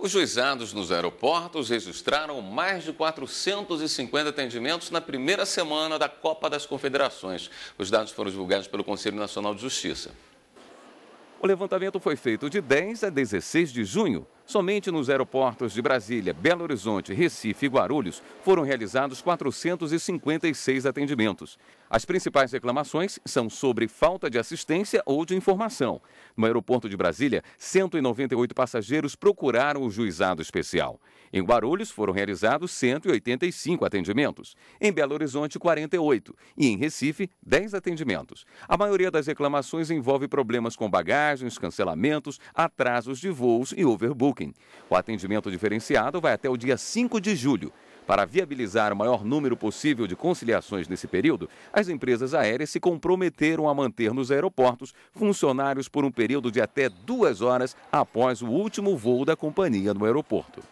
Os juizados nos aeroportos registraram mais de 450 atendimentos na primeira semana da Copa das Confederações. Os dados foram divulgados pelo Conselho Nacional de Justiça. O levantamento foi feito de 10 a 16 de junho Somente nos aeroportos de Brasília, Belo Horizonte, Recife e Guarulhos foram realizados 456 atendimentos. As principais reclamações são sobre falta de assistência ou de informação. No aeroporto de Brasília, 198 passageiros procuraram o juizado especial. Em Guarulhos foram realizados 185 atendimentos, em Belo Horizonte 48 e em Recife 10 atendimentos. A maioria das reclamações envolve problemas com bagagens, cancelamentos, atrasos de voos e overbook. Booking. O atendimento diferenciado vai até o dia 5 de julho. Para viabilizar o maior número possível de conciliações nesse período, as empresas aéreas se comprometeram a manter nos aeroportos funcionários por um período de até duas horas após o último voo da companhia no aeroporto.